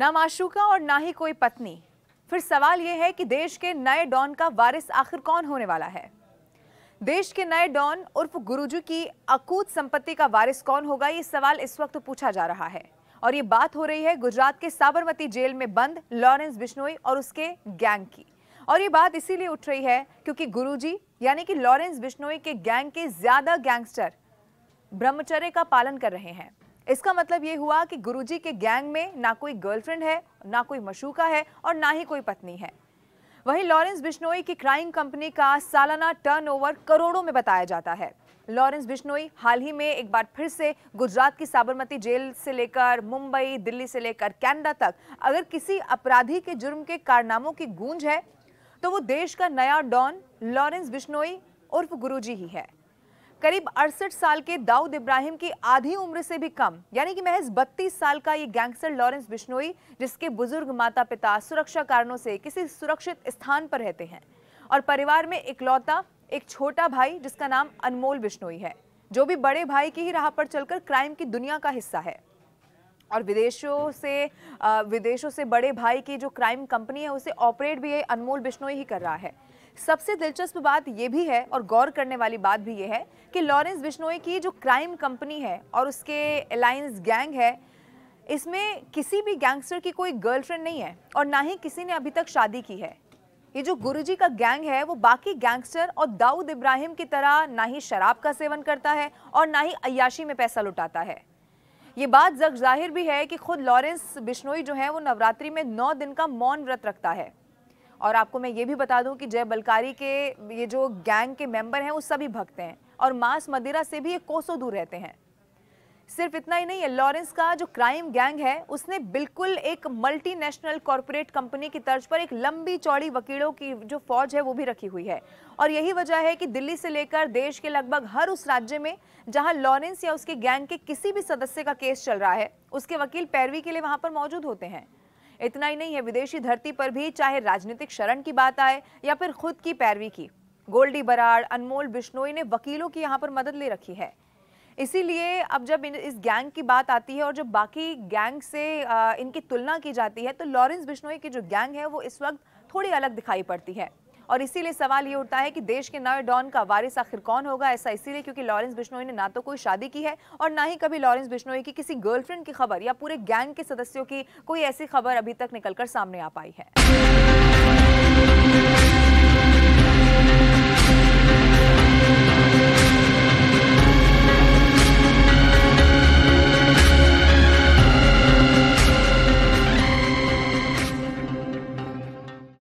ना माशूका और ना ही कोई पत्नी फिर सवाल यह है कि देश के नए डॉन का वारिस आखिर कौन होने वाला है देश के नए डॉन उर्फ गुरुजी की अकूत संपत्ति का वारिस कौन होगा ये सवाल इस वक्त पूछा जा रहा है और ये बात हो रही है गुजरात के साबरमती जेल में बंद लॉरेंस बिश्नोई और उसके गैंग की और ये बात इसीलिए उठ रही है क्योंकि गुरुजी यानी कि लॉरेंस बिश्नोई के गैंग के ज्यादा गैंगस्टर ब्रह्मचर्य का पालन कर रहे हैं इसका मतलब ये हुआ कि गुरुजी के गैंग में ना कोई गर्लफ्रेंड है ना कोई मशूका है और ना ही कोई पत्नी है वहीं लॉरेंस बिश्नोई की क्राइम कंपनी का सालाना टर्नओवर करोड़ों में बताया जाता है लॉरेंस बिश्नोई हाल ही में एक बार फिर से गुजरात की साबरमती जेल से लेकर मुंबई दिल्ली से लेकर कैनेडा तक अगर किसी अपराधी के जुर्म के कारनामों की गूंज है तो वो देश का नया डॉन लॉरेंस बिश्नोई उर्फ गुरुजी ही है करीब अड़सठ साल के दाऊद इब्राहिम की आधी उम्र से भी कम यानी कि महज 32 साल का ये गैंगस्टर लॉरेंस बिश्नोई जिसके बुजुर्ग माता पिता सुरक्षा कारणों से किसी सुरक्षित स्थान पर रहते हैं और परिवार में इकलौता एक छोटा भाई जिसका नाम अनमोल बिश्नोई है जो भी बड़े भाई की ही राह पर चलकर क्राइम की दुनिया का हिस्सा है और विदेशों से विदेशों से बड़े भाई की जो क्राइम कंपनी है उसे ऑपरेट भी ये अनमोल बिश्नोई ही कर रहा है सबसे दिलचस्प बात यह भी है और गौर करने वाली बात भी यह है कि लॉरेंस बिश्नोई की जो क्राइम कंपनी है और उसके अलायंस गैंग है इसमें किसी भी गैंगस्टर की कोई गर्लफ्रेंड नहीं है और ना ही किसी ने अभी तक शादी की है ये जो गुरुजी का गैंग है वो बाकी गैंगस्टर और दाऊद इब्राहिम की तरह ना ही शराब का सेवन करता है और ना ही अयाशी में पैसा लुटाता है ये बात जग जाहिर भी है कि खुद लॉरेंस बिश्नोई जो है वो नवरात्रि में नौ दिन का मौन व्रत रखता है और आपको मैं ये भी बता दूं कि जय बलकारी के ये जो गैंग के मेंबर हैं वो सभी भक्त हैं और मांस मदिरा से भी ये कोसों दूर रहते हैं सिर्फ इतना ही नहीं है लॉरेंस का जो क्राइम गैंग है उसने बिल्कुल एक मल्टीनेशनल कॉरपोरेट कंपनी की तर्ज पर एक लंबी चौड़ी वकीलों की जो फौज है वो भी रखी हुई है और यही वजह है कि दिल्ली से लेकर देश के लगभग हर उस राज्य में जहां लॉरेंस या उसके गैंग के किसी भी सदस्य का केस चल रहा है उसके वकील पैरवी के लिए वहां पर मौजूद होते हैं इतना ही नहीं है विदेशी धरती पर भी चाहे राजनीतिक शरण की बात आए या फिर खुद की पैरवी की गोल्डी बराड़ अनमोल बिश्नोई ने वकीलों की यहाँ पर मदद ले रखी है इसीलिए अब जब इस गैंग की बात आती है और जब बाकी गैंग से इनकी तुलना की जाती है तो लॉरेंस बिश्नोई की जो गैंग है वो इस वक्त थोड़ी अलग दिखाई पड़ती है और इसीलिए सवाल ये उठता है कि देश के नए डॉन का वारिस आखिर कौन होगा ऐसा इसीलिए क्योंकि लॉरेंस बिश्नोई ने ना तो कोई शादी की है और ना ही कभी लॉरेंस बिश्नोई की किसी गर्लफ्रेंड की खबर या पूरे गैंग के सदस्यों की कोई ऐसी खबर अभी तक निकलकर सामने आ पाई है